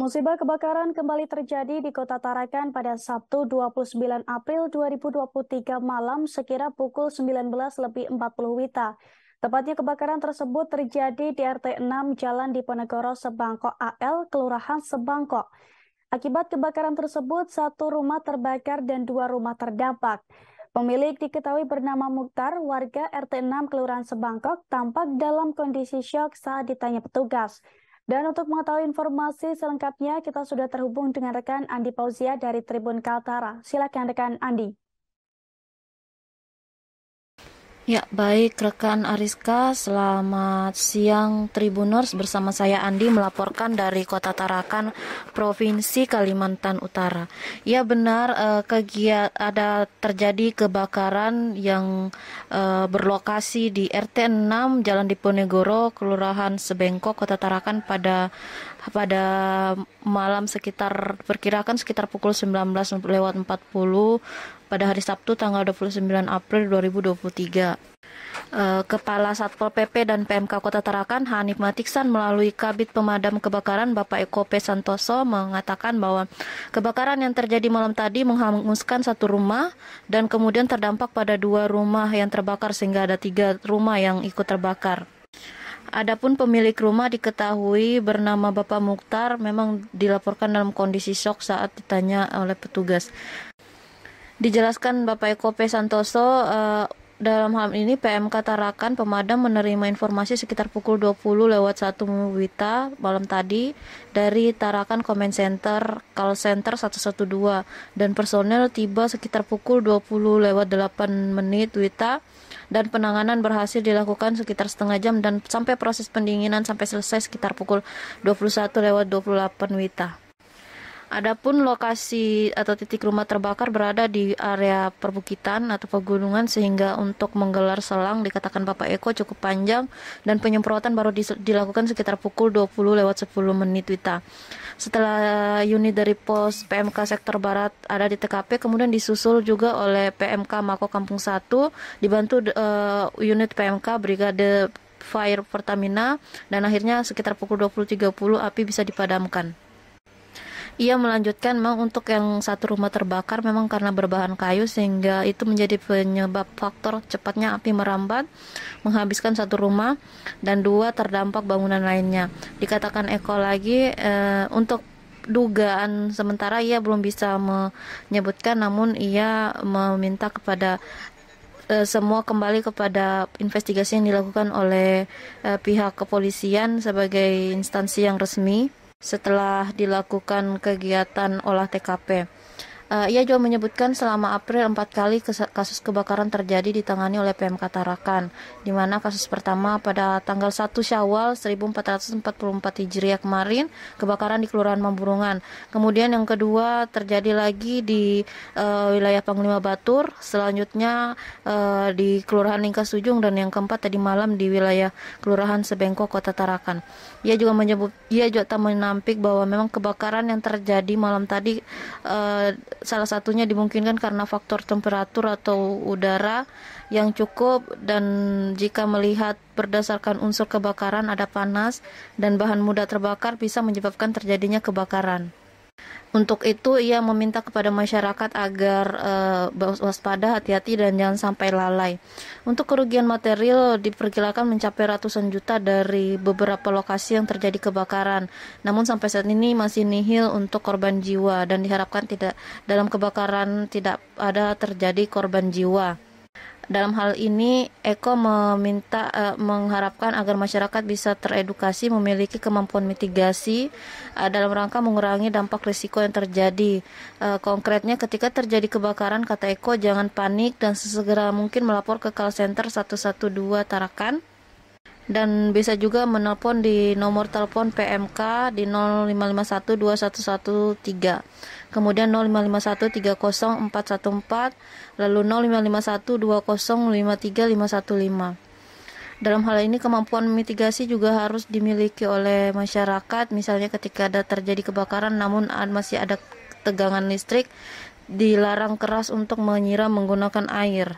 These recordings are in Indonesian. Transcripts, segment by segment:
Musibah kebakaran kembali terjadi di Kota Tarakan pada Sabtu 29 April 2023 malam sekira pukul 19.40 Wita. Tepatnya kebakaran tersebut terjadi di RT 6 Jalan Diponegoro Sebangkok AL, Kelurahan Sebangkok. Akibat kebakaran tersebut, satu rumah terbakar dan dua rumah terdampak. Pemilik diketahui bernama Mukhtar, warga RT 6 Kelurahan Sebangkok, tampak dalam kondisi syok saat ditanya petugas. Dan untuk mengetahui informasi selengkapnya, kita sudah terhubung dengan rekan Andi Pausia dari Tribun Kaltara. Silakan rekan Andi. Ya, baik rekan Ariska, selamat siang Tribuners bersama saya Andi melaporkan dari Kota Tarakan, Provinsi Kalimantan Utara. Ya benar eh, kegiat ada terjadi kebakaran yang eh, berlokasi di RT 6 Jalan Diponegoro, Kelurahan Sebengkok, Kota Tarakan pada pada malam sekitar perkirakan sekitar pukul 19 lewat 40 pada hari Sabtu tanggal 29 April 2023. Eh, Kepala Satpol PP dan PMK Kota Tarakan Hanif Matiksan melalui Kabit Pemadam Kebakaran Bapak Eko P. Santoso mengatakan bahwa kebakaran yang terjadi malam tadi menghanguskan satu rumah dan kemudian terdampak pada dua rumah yang terbakar sehingga ada tiga rumah yang ikut terbakar. Adapun pemilik rumah diketahui bernama Bapak Mukhtar memang dilaporkan dalam kondisi shock saat ditanya oleh petugas. Dijelaskan Bapak Eko P. Santoso, uh, dalam hal ini PMK Tarakan Pemadam menerima informasi sekitar pukul 20 lewat 1 Wita malam tadi dari Tarakan Command Center Call Center 112 dan personel tiba sekitar pukul 20 lewat 8 menit Wita dan penanganan berhasil dilakukan sekitar setengah jam dan sampai proses pendinginan sampai selesai sekitar pukul 21 lewat 28 Wita. Adapun lokasi atau titik rumah terbakar berada di area perbukitan atau pegunungan sehingga untuk menggelar selang dikatakan Bapak Eko cukup panjang dan penyemprotan baru dilakukan sekitar pukul 20 lewat 10 menit Wita. Setelah unit dari pos PMK Sektor Barat ada di TKP kemudian disusul juga oleh PMK Mako Kampung 1 dibantu uh, unit PMK Brigade Fire Pertamina dan akhirnya sekitar pukul 20.30 api bisa dipadamkan. Ia melanjutkan memang untuk yang satu rumah terbakar memang karena berbahan kayu sehingga itu menjadi penyebab faktor cepatnya api merambat menghabiskan satu rumah dan dua terdampak bangunan lainnya. Dikatakan Eko lagi eh, untuk dugaan sementara ia belum bisa menyebutkan namun ia meminta kepada eh, semua kembali kepada investigasi yang dilakukan oleh e, pihak kepolisian sebagai instansi yang resmi setelah dilakukan kegiatan olah TKP. Uh, ia juga menyebutkan selama April empat kali kasus kebakaran terjadi ditangani oleh PMK Tarakan, di mana kasus pertama pada tanggal 1 Syawal 1444 Hijriah kemarin kebakaran di Kelurahan Mamburungan. Kemudian yang kedua terjadi lagi di uh, wilayah Panglima Batur, selanjutnya uh, di Kelurahan Lingkas Ujung dan yang keempat tadi malam di wilayah Kelurahan Sebengkok Kota Tarakan. Ia juga menyebut ia juga tak menampik bahwa memang kebakaran yang terjadi malam tadi uh, salah satunya dimungkinkan karena faktor temperatur atau udara yang cukup dan jika melihat berdasarkan unsur kebakaran ada panas dan bahan mudah terbakar bisa menyebabkan terjadinya kebakaran. Untuk itu ia meminta kepada masyarakat agar uh, waspada, hati-hati dan jangan sampai lalai. Untuk kerugian material diperkirakan mencapai ratusan juta dari beberapa lokasi yang terjadi kebakaran. Namun sampai saat ini masih nihil untuk korban jiwa dan diharapkan tidak dalam kebakaran tidak ada terjadi korban jiwa. Dalam hal ini, Eko meminta uh, mengharapkan agar masyarakat bisa teredukasi memiliki kemampuan mitigasi uh, dalam rangka mengurangi dampak risiko yang terjadi. Uh, konkretnya ketika terjadi kebakaran kata Eko jangan panik dan sesegera mungkin melapor ke call center 112 Tarakan dan bisa juga menelpon di nomor telepon PMK di 05512113 kemudian 05513044 lalu 05512053515. dalam hal ini kemampuan mitigasi juga harus dimiliki oleh masyarakat misalnya ketika ada terjadi kebakaran namun masih ada tegangan listrik dilarang keras untuk menyiram menggunakan air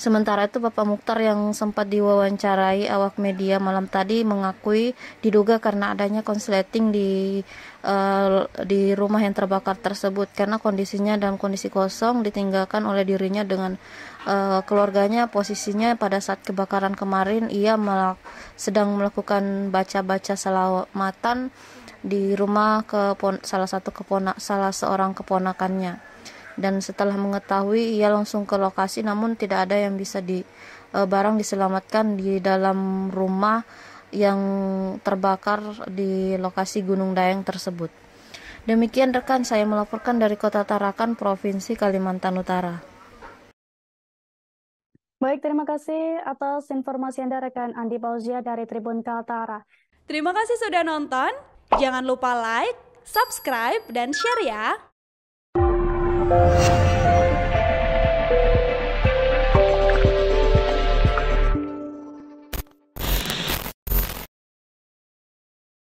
Sementara itu Bapak Mukhtar yang sempat diwawancarai awak media malam tadi mengakui diduga karena adanya konsleting di uh, di rumah yang terbakar tersebut karena kondisinya dalam kondisi kosong ditinggalkan oleh dirinya dengan uh, keluarganya posisinya pada saat kebakaran kemarin ia melak sedang melakukan baca-baca selawatan di rumah ke salah satu kepona salah seorang keponakannya dan setelah mengetahui ia langsung ke lokasi namun tidak ada yang bisa di e, barang diselamatkan di dalam rumah yang terbakar di lokasi Gunung Dayang tersebut. Demikian rekan saya melaporkan dari Kota Tarakan, Provinsi Kalimantan Utara. Baik, terima kasih atas informasi Anda rekan Andi Bauzia dari Tribun Kaltara. Terima kasih sudah nonton. Jangan lupa like, subscribe, dan share ya. thank you